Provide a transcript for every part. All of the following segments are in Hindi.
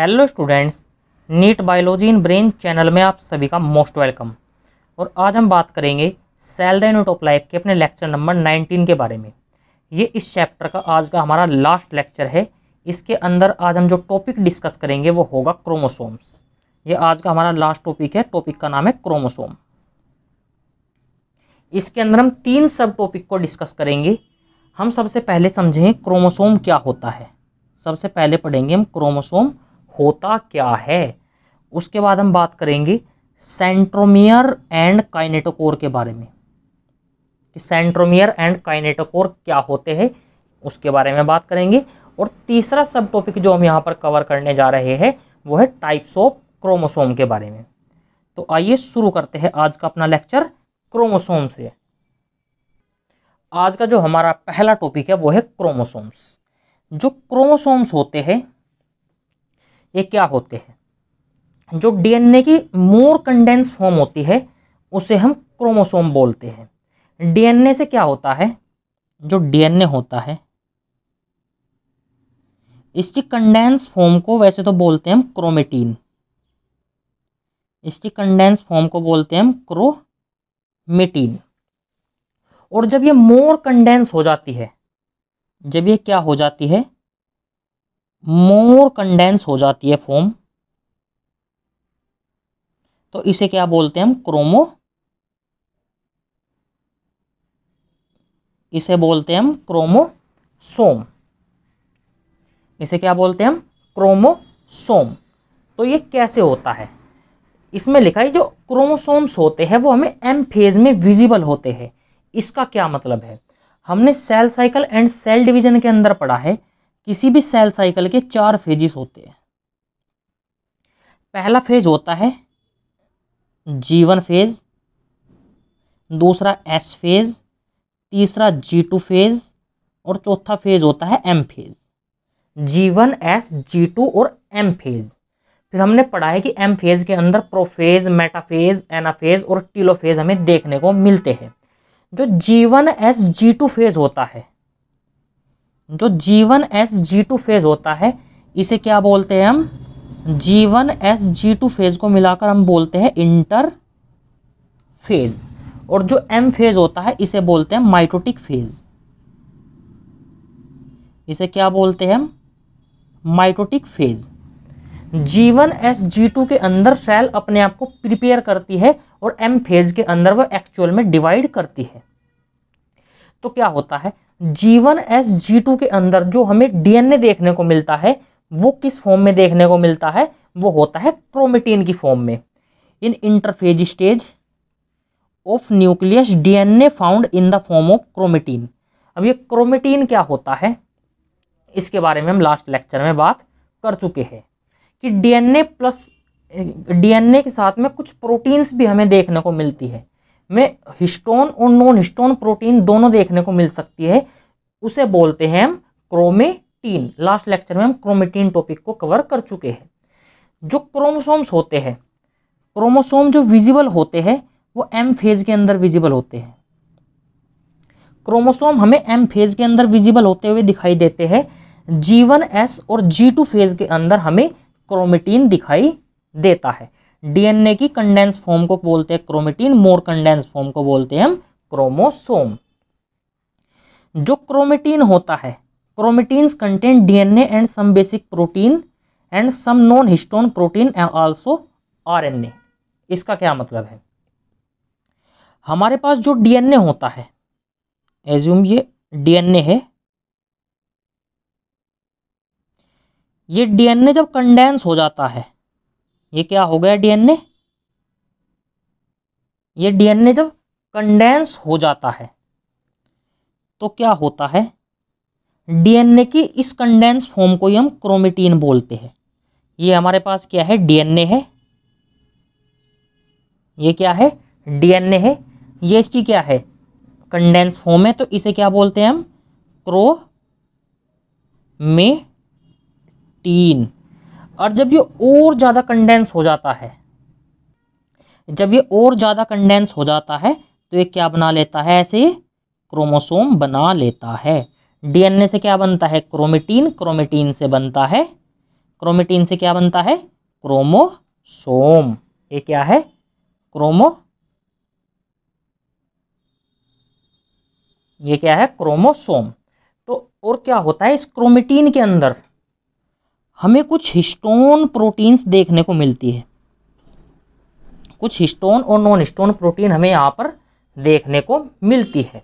hello students NEET biology in brain channel में आप सभी का मोस्ट वेलकम और आज हम बात करेंगे सेल द ऑफ लाइफ के अपने लेक्चर नंबर 19 के बारे में ये इस चैप्टर का आज का हमारा लास्ट लेक्चर है इसके अंदर आज हम जो टॉपिक डिस्कस करेंगे वो होगा क्रोमोसोम्स ये आज का हमारा लास्ट टॉपिक है टॉपिक का नाम है क्रोमोसोम इसके अंदर हम तीन सब टॉपिक को डिस्कस करेंगे हम सबसे पहले समझें क्रोमोसोम क्या होता है सबसे पहले पढ़ेंगे हम क्रोमोसोम होता क्या है उसके बाद हम बात करेंगे सेंट्रोमियर एंड काइनेटोकोर के बारे में कि सेंट्रोमियर एंड काइनेटोकोर क्या होते हैं उसके बारे में बात करेंगे और तीसरा सब टॉपिक जो हम यहाँ पर कवर करने जा रहे हैं वो है टाइप्स ऑफ क्रोमोसोम के बारे में तो आइए शुरू करते हैं आज का अपना लेक्चर क्रोमोसोम से आज का जो हमारा पहला टॉपिक है वो है क्रोमोसोम्स जो क्रोमोसोम्स होते हैं ये क्या होते हैं जो डीएनए की मोर कंडेंस फॉर्म होती है उसे हम क्रोमोसोम बोलते हैं डीएनए से क्या होता है जो डीएनए होता है इसकी कंडेंस फॉर्म को वैसे तो बोलते हैं हम क्रोमेटीन इसकी कंडेंस फॉर्म को बोलते हैं हम क्रोमेटीन और जब ये मोर कंडेंस हो जाती है जब ये क्या हो जाती है मोर कंडेंस हो जाती है फोम तो इसे क्या बोलते हैं हम क्रोमो इसे बोलते हैं हम क्रोमोसोम इसे क्या बोलते हैं हम क्रोमोसोम तो ये कैसे होता है इसमें लिखा है जो क्रोमोसोम्स होते हैं वो हमें एम फेज में विजिबल होते हैं इसका क्या मतलब है हमने cell cycle and cell division के अंदर पढ़ा है किसी भी सेल साइकिल के चार फेजिस होते हैं पहला फेज होता है जीवन फेज दूसरा एस फेज तीसरा जी टू फेज और चौथा फेज होता है M phase G one S G two और एम फेज फिर हमने पढ़ा है कि एम फेज के अंदर प्रोफेज मेटाफेज एनाफेज और टीलोफेज हमें देखने को मिलते हैं जो जीवन एस जी टू फेज होता है जो जीवन एस जी टू फेज होता है इसे क्या बोलते हैं हम जीवन एस जी टू फेज को मिलाकर हम बोलते हैं इंटर फेज और जो एम फेज होता है इसे बोलते हैं माइटोटिक फेज इसे क्या बोलते हैं हम mitotic phase G one S G two के अंदर सेल अपने आप को प्रिपेयर करती है और एम फेज के अंदर वह एक्चुअल में डिवाइड करती है तो क्या होता है एस जी टू के अंदर जो हमें डीएनए देखने को मिलता है वो किस फॉर्म में देखने को मिलता है वो होता है क्रोमेटीन की फॉर्म में in interphase stage of nucleus DNA found in the form of chromatin अब ये क्रोमेटीन क्या होता है इसके बारे में हम लास्ट लेक्चर में बात कर चुके हैं कि डीएनए प्लस डीएनए के साथ में कुछ प्रोटीन्स भी हमें देखने को मिलती है में हिस्टोन और नॉन हिस्टोन प्रोटीन दोनों देखने को मिल सकती है उसे बोलते हैं हम क्रोमेटीन लास्ट लेक्चर में हम क्रोमेटीन टॉपिक को कवर कर चुके हैं जो क्रोमोसोम्स होते हैं क्रोमोसोम जो विजिबल होते हैं वो एम फेज के अंदर विजिबल होते हैं क्रोमोसोम हमें एम फेज के अंदर विजिबल होते हुए दिखाई देते हैं जी वन एस और जी टू फेज के अंदर हमें क्रोमेटीन दिखाई देता है डीएनए की कंडेंस फॉर्म को बोलते हैं क्रोमेटीन मोर कंडेंस फॉर्म को बोलते हैं हम क्रोमोसोम जो क्रोमेटीन होता है chromatin contain DNA and some basic protein and some non histone protein and also RNA इसका क्या मतलब है हमारे पास जो डीएनए होता है एज्यूम ये डीएनए है ये डीएनए जब कंडेंस हो जाता है ये क्या हो गया डीएनए ये डीएनए जब कंडेंस हो जाता है तो क्या होता है डीएनए की इस कंडेंस फॉर्म को ही हम क्रोमेटीन बोलते हैं ये हमारे पास क्या है डीएनए है ये क्या है डीएनए है ये इसकी क्या है कंडेंस फॉर्म है तो इसे क्या बोलते हैं हम क्रो और जब ये और ज़्यादा कंडेंस हो जाता है जब ये और ज़्यादा कंडेंस हो जाता है तो ये क्या बना लेता है ऐसे क्रोमोसोम बना लेता है डीएनए से क्या बनता है क्रोमेटीन क्रोमेटीन से बनता है क्रोमेटीन से क्या बनता है क्रोमोसोम ये क्या है क्रोमो ये क्या है क्रोमोसोम तो और क्या होता है इस क्रोमेटीन के अंदर हमें कुछ हिस्टोन प्रोटीन्स देखने को मिलती है कुछ हिस्टोन और नॉन हिस्टोन प्रोटीन हमें यहाँ पर देखने को मिलती है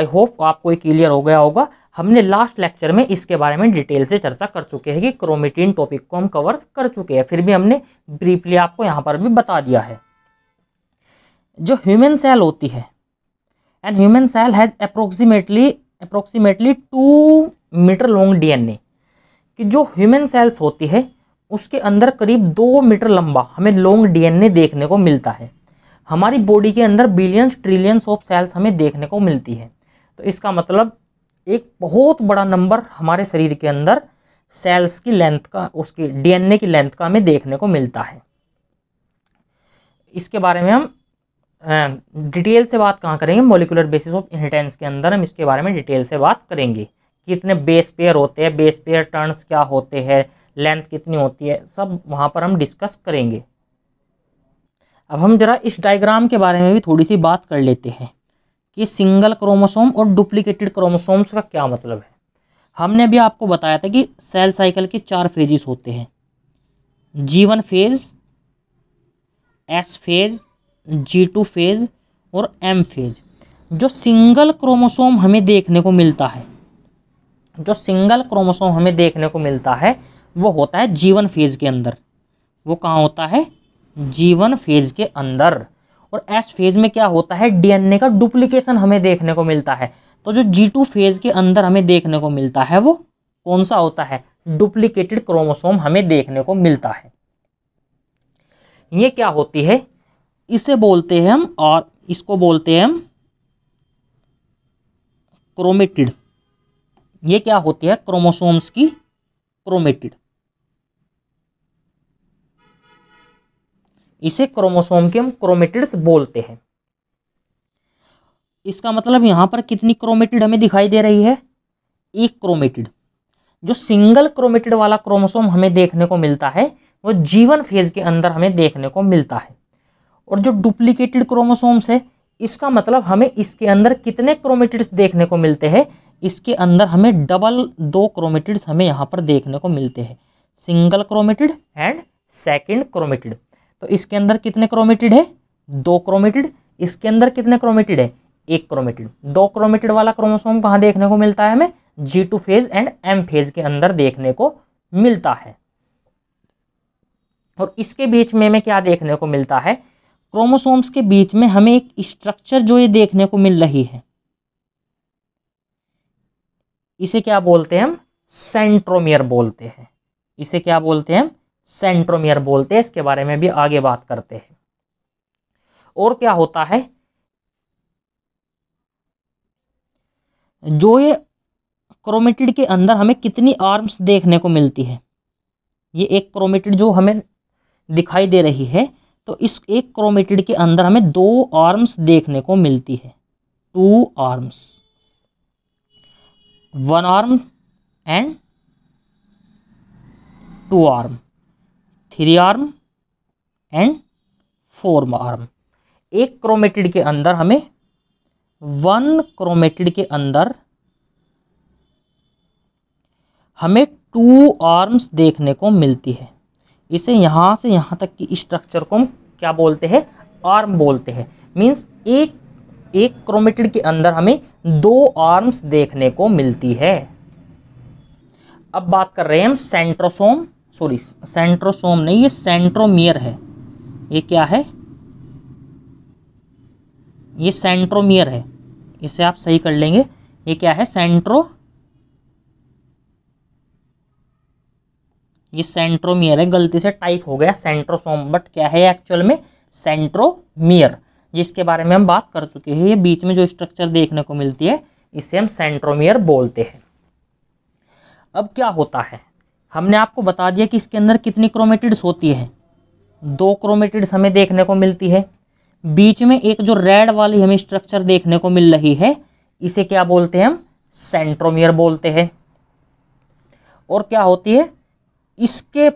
आई होप आपको क्लियर हो गया होगा हमने लास्ट लेक्चर में इसके बारे में डिटेल से चर्चा कर चुके हैं कि क्रोमेटीन टॉपिक को हम कवर कर चुके हैं फिर भी हमने ब्रीफली आपको यहाँ पर भी बता दिया है जो ह्यूमन सेल होती है and human cell has approximately approximately two metre long DNA कि जो ह्यूमन सेल्स होती है उसके अंदर करीब दो मीटर लंबा हमें लॉन्ग डीएनए देखने को मिलता है हमारी बॉडी के अंदर बिलियंस ट्रिलियंस ऑफ सेल्स हमें देखने को मिलती है तो इसका मतलब एक बहुत बड़ा नंबर हमारे शरीर के अंदर सेल्स की लेंथ का उसकी डीएनए की लेंथ का हमें देखने को मिलता है इसके बारे में हम डिटेल से बात कहाँ करेंगे मोलिकुलर बेसिस ऑफ इनहेरिटेंस के अंदर हम इसके बारे में डिटेल से बात करेंगे कितने बेस पेयर होते हैं बेस पेयर टर्न्स क्या होते हैं लेंथ कितनी होती है सब वहाँ पर हम डिस्कस करेंगे अब हम जरा इस डायग्राम के बारे में भी थोड़ी सी बात कर लेते हैं कि सिंगल क्रोमोसोम और डुप्लीकेटेड क्रोमोसोम्स का क्या मतलब है हमने भी आपको बताया था कि सेल साइकिल के चार फेजेस होते हैं G one phase S phase G two phase और एम फेज जो सिंगल क्रोमोसोम हमें देखने को मिलता है जो सिंगल क्रोमोसोम हमें देखने को मिलता है वो होता है जीवन फेज के अंदर वो कहाँ होता है जीवन फेज के अंदर और एस फेज में क्या होता है डीएनए का डुप्लीकेशन हमें देखने को मिलता है तो जो जी टू फेज के अंदर हमें देखने को मिलता है वो कौन सा होता है डुप्लीकेटेड क्रोमोसोम हमें देखने को मिलता है ये क्या होती है इसे बोलते हैं हम और इसको बोलते हैं हम क्रोमेटिड ये क्या होती है क्रोमोसोम्स की क्रोमेटिड इसे क्रोमोसोम के हम क्रोमेटिड्स बोलते हैं इसका मतलब यहां पर कितनी क्रोमेटिड हमें दिखाई दे रही है एक क्रोमेटिड जो सिंगल क्रोमेटिड वाला क्रोमोसोम हमें देखने को मिलता है वो जीवन फेज के अंदर हमें देखने को मिलता है और जो डुप्लीकेटेड क्रोमोसोम्स है इसका मतलब हमें इसके अंदर कितने क्रोमेटिड्स देखने को मिलते हैं इसके अंदर हमें डबल दो क्रोमेटिड्स हमें यहाँ पर देखने को मिलते हैं single chromatid and second chromatid तो इसके अंदर कितने क्रोमेटिड है दो क्रोमेटिड इसके अंदर कितने क्रोमेटिड है एक क्रोमेटिड दो क्रोमेटिड वाला क्रोमोसोम कहाँ देखने को मिलता है हमें G two phase and M phase के अंदर देखने को मिलता है और इसके बीच में हमें क्या देखने को मिलता है क्रोमोसोम्स के बीच में हमें एक स्ट्रक्चर जो ये देखने को मिल रही है इसे क्या बोलते हैं हम सेंट्रोमियर बोलते हैं इसे क्या बोलते हैं हम सेंट्रोमियर बोलते हैं इसके बारे में भी आगे बात करते हैं और क्या होता है जो ये क्रोमेटिड के अंदर हमें कितनी आर्म्स देखने को मिलती है ये एक क्रोमेटिड जो हमें दिखाई दे रही है तो इस एक क्रोमेटिड के अंदर हमें दो आर्म्स देखने को मिलती है two arms one arm and two arm three arm and four arm एक क्रोमेटिड के अंदर हमें वन क्रोमेटिड के अंदर हमें टू आर्म्स देखने को मिलती है इसे यहां से यहां तक की स्ट्रक्चर को हम क्या बोलते हैं आर्म बोलते हैं मींस एक एक क्रोमेटिड के अंदर हमें दो आर्म्स देखने को मिलती है अब बात कर रहे हैं हम सेंट्रोसोम सॉरी सेंट्रोसोम नहीं ये सेंट्रोमियर है ये क्या है ये सेंट्रोमियर है इसे आप सही कर लेंगे ये क्या है सेंट्रो ये सेंट्रोमियर है गलती से टाइप हो गया सेंट्रोसोम बट क्या है एक्चुअल में सेंट्रोमियर जिसके बारे में हम बात कर चुके हैं ये बीच में जो स्ट्रक्चर देखने को मिलती है इसे हम सेंट्रोमियर बोलते हैं अब क्या होता है हमने आपको बता दिया कि इसके अंदर कितनी क्रोमेटिड्स होती है दो क्रोमेटिड्स हमें देखने को मिलती है बीच में एक जो रेड वाली हमें स्ट्रक्चर देखने को मिल रही है इसे क्या बोलते हैं हम सेंट्रोमियर बोलते हैं और क्या होती है इसके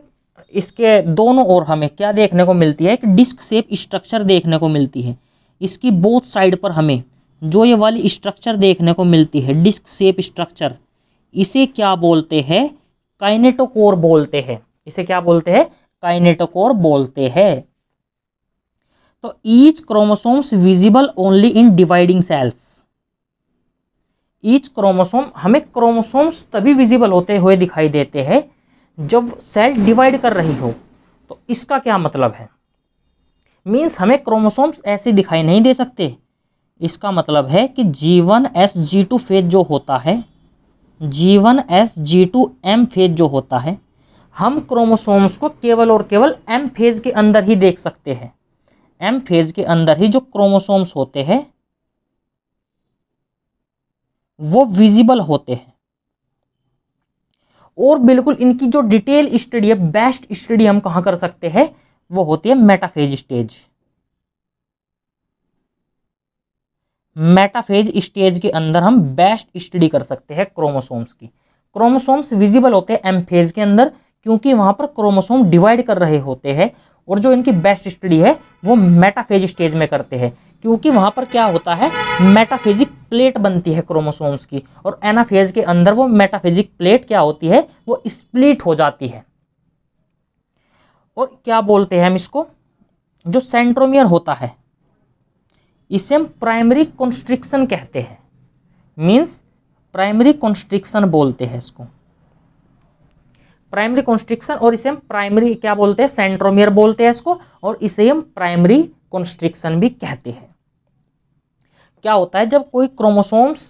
इसके दोनों ओर हमें क्या देखने को मिलती है एक डिस्क सेप स्ट्रक्चर देखने को मिलती है इसकी बोथ साइड पर हमें जो ये वाली स्ट्रक्चर देखने को मिलती है डिस्क सेप स्ट्रक्चर इसे क्या बोलते हैं काइनेटोकोर बोलते हैं इसे क्या बोलते हैं काइनेटोकोर बोलते हैं तो each chromosomes visible only in dividing cells each chromosome हमें क्रोमोसोम्स तभी विजिबल होते हुए दिखाई देते हैं जब सेल डिवाइड कर रही हो तो इसका क्या मतलब है मीन्स हमें क्रोमोसोम्स ऐसे दिखाई नहीं दे सकते इसका मतलब है कि जीवन एस जी टू फेज जो होता है G one S G two M phase जो होता है हम क्रोमोसोम्स को केवल और केवल एम फेज के अंदर ही देख सकते हैं एम फेज के अंदर ही जो क्रोमोसोम्स होते हैं वो विजिबल होते हैं और बिल्कुल इनकी जो डिटेल स्टडी है बेस्ट स्टडी हम कहाँ कर सकते हैं वो होती है मेटाफेज स्टेज मेटाफेज स्टेज के अंदर हम बेस्ट स्टडी कर सकते हैं क्रोमोसोम्स की क्रोमोसोम्स विजिबल होते हैं फेज के अंदर क्योंकि वहां पर क्रोमोसोम डिवाइड कर रहे होते हैं और जो इनकी बेस्ट स्टडी है वो मेटाफेज स्टेज में करते हैं क्योंकि वहां पर क्या होता है मेटाफेजिक प्लेट बनती है क्रोमोसोम्स की और एनाफेज के अंदर वो मेटाफेजिक प्लेट क्या होती है वो स्प्लिट हो जाती है और क्या बोलते हैं हम इसको जो सेंट्रोमियर होता है इसे हम प्राइमरी कॉन्स्ट्रिक्शन कहते हैं मीन्स प्राइमरी कॉन्स्ट्रिक्शन बोलते हैं इसको प्राइमरी कॉन्स्ट्रिक्शन और इसे हम प्राइमरी क्या बोलते हैं सेंट्रोमियर बोलते हैं इसको और इसे हम प्राइमरी कॉन्स्ट्रिक्शन भी कहते हैं क्या होता है जब कोई क्रोमोसोम्स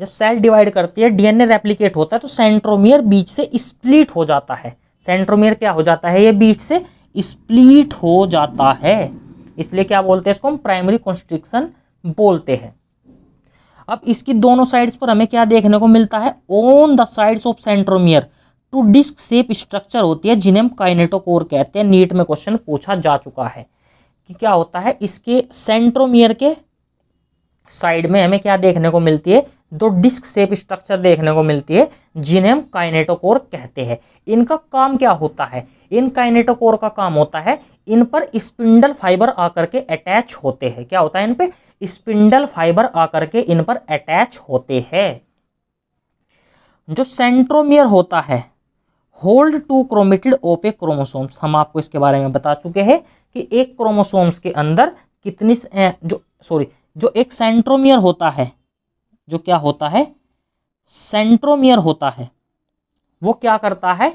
जब सेल डिवाइड करती है डीएनए रेप्लिकेट होता है तो सेंट्रोमियर बीच से स्प्लिट हो जाता है सेंट्रोमेयर क्या हो जाता है ये बीच से स्प्लीट हो जाता है इसलिए क्या बोलते हैं इसको हम प्राइमरी कॉन्स्ट्रिक्शन बोलते हैं अब इसकी दोनों साइड्स पर हमें क्या देखने को मिलता है on the sides of centromere two disc shape structure होती है जिन्हें हम काइनेटोकोर कहते हैं नीट में क्वेश्चन पूछा जा चुका है कि क्या होता है इसके सेंट्रोमियर के साइड में हमें क्या देखने को मिलती है दो डिस्क सेप स्ट्रक्चर देखने को मिलती है जिन्हें हम काइनेटोकोर कहते हैं इनका काम क्या होता है इन काइनेटोकोर का काम होता है इन पर स्पिंडल फाइबर आकर के अटैच होते हैं क्या होता है इन पे स्पिंडल फाइबर आकर के इन पर अटैच होते हैं जो सेंट्रोमियर होता है hold two chromatid of chromosomes हम आपको इसके बारे में बता चुके हैं कि एक क्रोमोसोम्स के अंदर कितनी जो सॉरी जो एक सेंट्रोमियर होता है जो क्या होता है सेंट्रोमियर होता है वो क्या करता है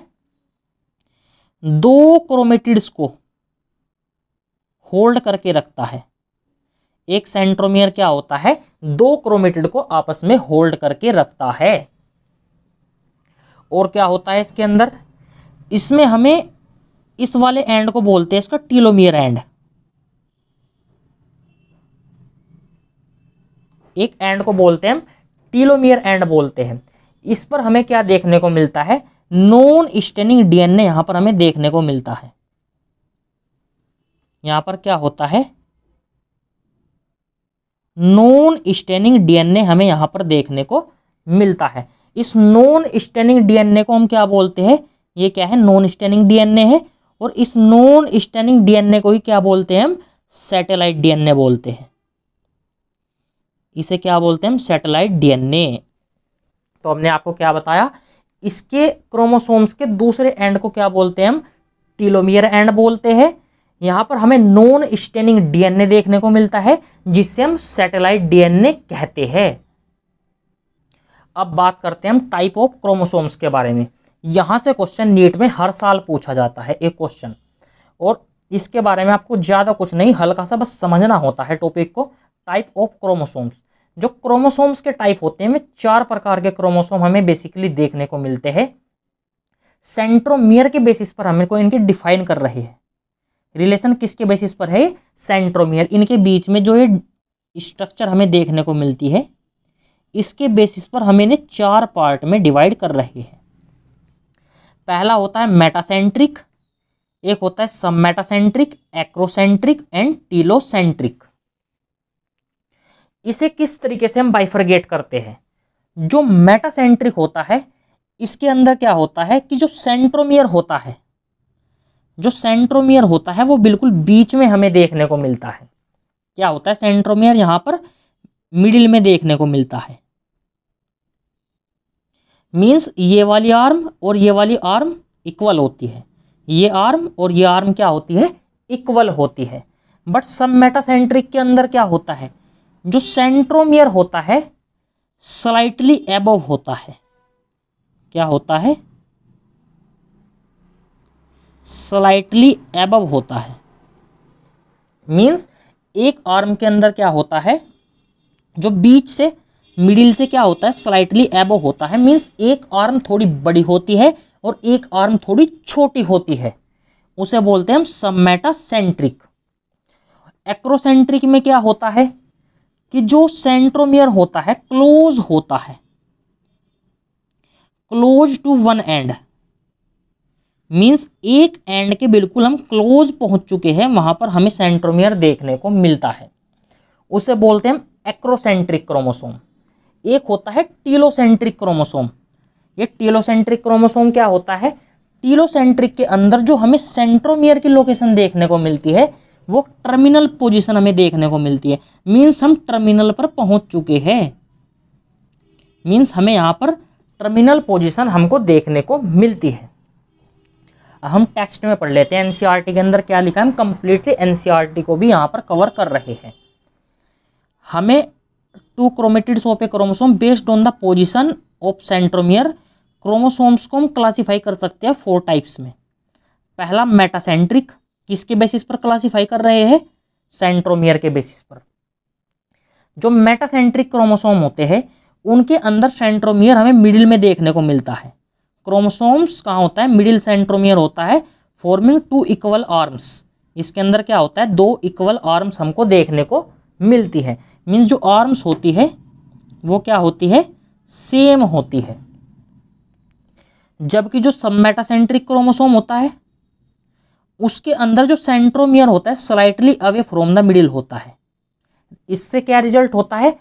दो क्रोमेटिड्स को होल्ड करके रखता है एक सेंट्रोमियर क्या होता है दो क्रोमेटिड को आपस में होल्ड करके रखता है और क्या होता है इसके अंदर इसमें हमें इस वाले एंड को बोलते हैं इसका टीलोमियर एंड एक एंड को बोलते हैं टीलोमियर एंड बोलते हैं इस पर हमें क्या देखने को मिलता है नॉन स्टेनिंग डीएनए यहां पर हमें देखने को मिलता है यहां पर क्या होता है नॉन स्टेनिंग डीएनए हमें यहां पर देखने को मिलता है इस नॉन स्टेनिंग डीएनए को हम क्या बोलते हैं ये क्या है नॉन स्टेनिंग डीएनए है और इस नॉन स्टेनिंग डीएनए को ही क्या बोलते हैं हम सैटेलाइट डीएनए बोलते हैं इसे क्या बोलते हैं हम सैटेलाइट डीएनए तो हमने आपको क्या बताया इसके क्रोमोसोम्स के दूसरे एंड को क्या बोलते हैं हम टीलोमियर एंड बोलते हैं यहां पर हमें नॉन स्टेनिंग डीएनए देखने को मिलता है जिसे हम सैटेलाइट डीएनए कहते हैं अब बात करते हैं हम टाइप ऑफ क्रोमोसोम्स के बारे में यहां से क्वेश्चन नीट में हर साल पूछा जाता है एक क्वेश्चन और इसके बारे में आपको ज़्यादा कुछ नहीं हल्का सा बस समझना होता है टॉपिक को टाइप ऑफ क्रोमोसोम्स जो क्रोमोसोम्स के टाइप होते हैं वे चार प्रकार के क्रोमोसोम हमें बेसिकली देखने को मिलते हैं सेंट्रोमियर के बेसिस पर हमें को इनके डिफाइन कर रहे हैं रिलेशन किसके बेसिस पर है सेंट्रोमियर इनके बीच में जो ये स्ट्रक्चर हमें देखने को मिलती है इसके बेसिस पर हमें इन्हें चार पार्ट में डिवाइड कर रहे हैं पहला होता है मेटासेंट्रिक एक होता है सब मेटासेंट्रिक एक्रोसेंट्रिक एंड टीलोसेंट्रिक इसे किस तरीके से हम बाइफरगेट करते हैं जो मेटासेंट्रिक होता है इसके अंदर क्या होता है कि जो सेंट्रोमियर होता है जो सेंट्रोमियर होता है वो बिल्कुल बीच में हमें देखने को मिलता है क्या होता है सेंट्रोमियर यहां पर मिडिल में देखने को मिलता है मींस ये वाली आर्म और ये वाली आर्म इक्वल होती है ये आर्म और ये आर्म क्या होती है इक्वल होती है बट सब मेटासेंट्रिक के अंदर क्या होता है जो सेंट्रोमियर होता है स्लाइटली एबव होता है क्या होता है स्लाइटली एबव होता है मीन्स एक आर्म के अंदर क्या होता है जो बीच से मिडिल से क्या होता है स्लाइटली एब होता है मीन्स एक आर्म थोड़ी बड़ी होती है और एक आर्म थोड़ी छोटी होती है उसे बोलते हैं हम सेंट्रिक एक्रोसेंट्रिक में क्या होता है कि जो सेंट्रोमियर होता है क्लोज होता है close to one end means एक एंड के बिल्कुल हम क्लोज पहुंच चुके हैं वहां पर हमें सेंट्रोमियर देखने को मिलता है उसे बोलते हैं एक्रोसेंट्रिक क्रोमोसोम एक होता है टीलोसेंट्रिक क्रोमोसोम ये टीलोसेंट्रिक क्रोमोसोम क्या होता है टीलोसेंट्रिक के अंदर जो हमें सेंट्रोमियर की लोकेशन देखने को मिलती है वो टर्मिनल पोजीशन हमें देखने को मिलती है मीन्स हम टर्मिनल पर पहुंच चुके हैं मीन्स हमें यहाँ पर टर्मिनल पोजीशन हमको देखने को मिलती है हम टेक्स्ट में पढ़ लेते हैं एनसीईआरटी e के अंदर क्या लिखा है हम कंप्लीटली एनसीईआरटी e को भी यहाँ पर कवर कर रहे हैं हमें two chromatids of a chromosome based on the position of centromere chromosomes को हम क्लासीफाई कर सकते हैं फोर टाइप्स में पहला मेटासेंट्रिक किसके बेसिस पर क्लासिफाई कर रहे हैं सेंट्रोमियर के बेसिस पर जो मेटासेंट्रिक क्रोमोसोम होते हैं उनके अंदर सेंट्रोमियर हमें मिडिल में देखने को मिलता है क्रोमोसोम्स कहाँ होता है मिडिल सेंट्रोमियर होता है फॉर्मिंग टू इक्वल आर्म्स इसके अंदर क्या होता है दो इक्वल आर्म्स हमको देखने को मिलती है मीन्स जो आर्म्स होती है वो क्या होती है सेम होती है जबकि जो सब मेटासेंट्रिक क्रोमोसोम होता है उसके अंदर जो सेंट्रोमियर होता है slightly away from the middle होता है इससे क्या रिजल्ट होता है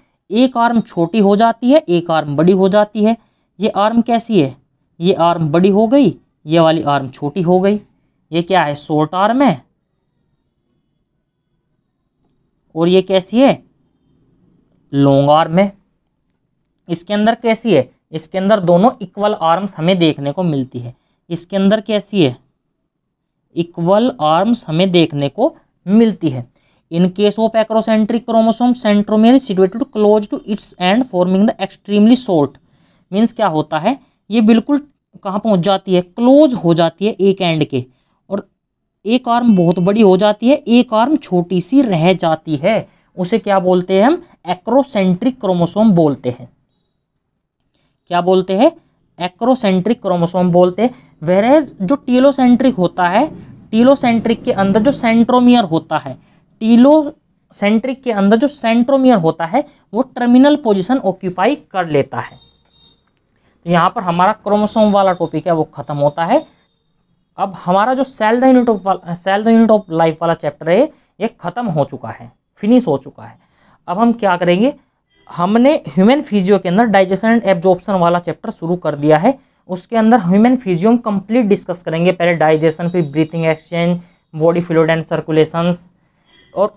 एक आर्म छोटी हो जाती है एक आर्म बड़ी हो जाती है ये आर्म कैसी है ये आर्म बड़ी हो गई ये वाली आर्म छोटी हो गई ये क्या है शॉर्ट आर्म है और ये कैसी है लॉन्ग आर्म है इसके अंदर कैसी है इसके अंदर दोनों इक्वल आर्म्स हमें देखने को मिलती है इसके अंदर कैसी है इक्वल आर्म्स हमें देखने को मिलती है in case of acrocentric chromosome centromere situated close to its end forming the extremely short means क्या होता है ये बिल्कुल कहाँ पहुँच जाती है क्लोज हो जाती है एक एंड के और एक आर्म बहुत बड़ी हो जाती है एक आर्म छोटी सी रह जाती है उसे क्या बोलते हैं हम एक्रोसेंट्रिक क्रोमोसोम बोलते हैं क्या बोलते हैं एक्रोसेंट्रिक क्रोमोसोम बोलते हैं वेरेज जो टीलोसेंट्रिक होता है टीलोसेंट्रिक के अंदर जो सेंट्रोमियर होता है टीलोसेंट्रिक के अंदर जो सेंट्रोमियर होता है वो टर्मिनल पोजिशन ऑक्यूपाई कर लेता है तो यहाँ पर हमारा क्रोमोसोम वाला टॉपिक है वो खत्म होता है अब हमारा जो cell the unit of cell the unit of life वाला चैप्टर है ये खत्म हो चुका है फिनिश हो चुका है अब हम क्या करेंगे हमने ह्यूमन फिजियो के अंदर डाइजेशन एंड एब्जॉर्प्शन वाला चैप्टर शुरू कर दिया है उसके अंदर ह्यूमन फिजियोम कंप्लीट डिस्कस करेंगे पहले डाइजेशन फिर breathing exchange body fluid and circulations और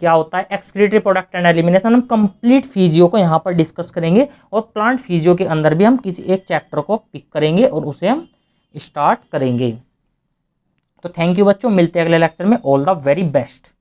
क्या होता है एक्सक्रीटरी प्रोडक्ट एंड एलिमिनेशन हम कंप्लीट फिजियो को यहाँ पर डिस्कस करेंगे और प्लांट फिजियो के अंदर भी हम किसी एक चैप्टर को पिक करेंगे और उसे हम स्टार्ट करेंगे तो थैंक यू बच्चों मिलते हैं अगले लेक्चर में ऑल द वेरी बेस्ट